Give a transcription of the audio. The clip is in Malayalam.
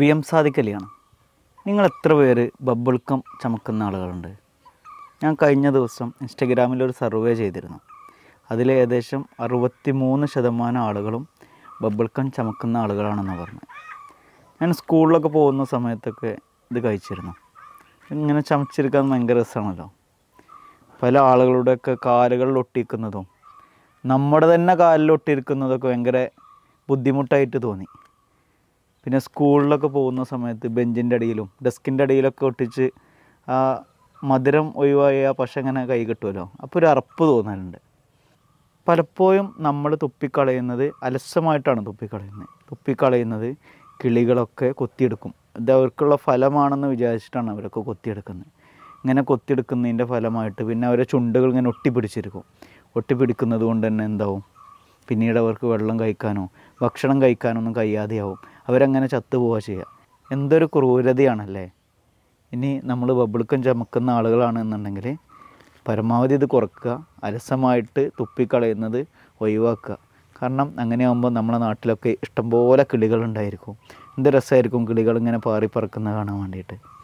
വി എം സാധിക്കലിയാണ് നിങ്ങൾ എത്ര പേര് ബബിൾക്കം ചമക്കുന്ന ആളുകളുണ്ട് ഞാൻ കഴിഞ്ഞ ദിവസം ഇൻസ്റ്റഗ്രാമിൽ ഒരു സർവേ ചെയ്തിരുന്നു അതിൽ ഏകദേശം അറുപത്തി മൂന്ന് ശതമാനം ആളുകളും ബബിൾക്കം ചമക്കുന്ന ആളുകളാണെന്ന് പറഞ്ഞു ഞാൻ സ്കൂളിലൊക്കെ പോകുന്ന സമയത്തൊക്കെ ഇത് കഴിച്ചിരുന്നു ഇങ്ങനെ ചമച്ചിരിക്കാൻ ഭയങ്കര രസമാണല്ലോ പല ആളുകളുടെയൊക്കെ കാലുകളിൽ ഒട്ടിക്കുന്നതും നമ്മുടെ തന്നെ കാലിൽ ഭയങ്കര ബുദ്ധിമുട്ടായിട്ട് തോന്നി പിന്നെ സ്കൂളിലൊക്കെ പോകുന്ന സമയത്ത് ബെഞ്ചിൻ്റെ അടിയിലും ഡെസ്കിൻ്റെ അടിയിലൊക്കെ ഒട്ടിച്ച് ആ മധുരം ഒഴിവായ പശ ഇങ്ങനെ കൈ കിട്ടുമല്ലോ അപ്പോൾ ഒരു അറപ്പ് തോന്നാറുണ്ട് പലപ്പോഴും നമ്മൾ തുപ്പിക്കളയുന്നത് അലസമായിട്ടാണ് തുപ്പിക്കളയുന്നത് തുപ്പിക്കളയുന്നത് കിളികളൊക്കെ കൊത്തിയെടുക്കും ഇത് അവർക്കുള്ള ഫലമാണെന്ന് വിചാരിച്ചിട്ടാണ് അവരൊക്കെ കൊത്തിയെടുക്കുന്നത് ഇങ്ങനെ കൊത്തിയെടുക്കുന്നതിൻ്റെ ഫലമായിട്ട് പിന്നെ അവരെ ചുണ്ടുകൾ ഇങ്ങനെ ഒട്ടിപ്പിടിച്ചിരിക്കും ഒട്ടിപ്പിടിക്കുന്നത് കൊണ്ട് തന്നെ എന്താവും പിന്നീട് അവർക്ക് വെള്ളം കഴിക്കാനോ ഭക്ഷണം കഴിക്കാനൊന്നും കഴിയാതെയാവും അവരങ്ങനെ ചത്തുപോവുക ചെയ്യുക എന്തൊരു ക്രൂരതയാണല്ലേ ഇനി നമ്മൾ ബബിൾക്കം ചമക്കുന്ന ആളുകളാണെന്നുണ്ടെങ്കിൽ പരമാവധി ഇത് കുറക്കുക അലസമായിട്ട് തുപ്പിക്കളയുന്നത് ഒഴിവാക്കുക കാരണം അങ്ങനെയാകുമ്പോൾ നമ്മുടെ നാട്ടിലൊക്കെ ഇഷ്ടംപോലെ കിളികളുണ്ടായിരിക്കും എന്ത് രസമായിരിക്കും കിളികളിങ്ങനെ ഇങ്ങനെ പാറിപ്പറക്കുന്നത് കാണാൻ വേണ്ടിയിട്ട്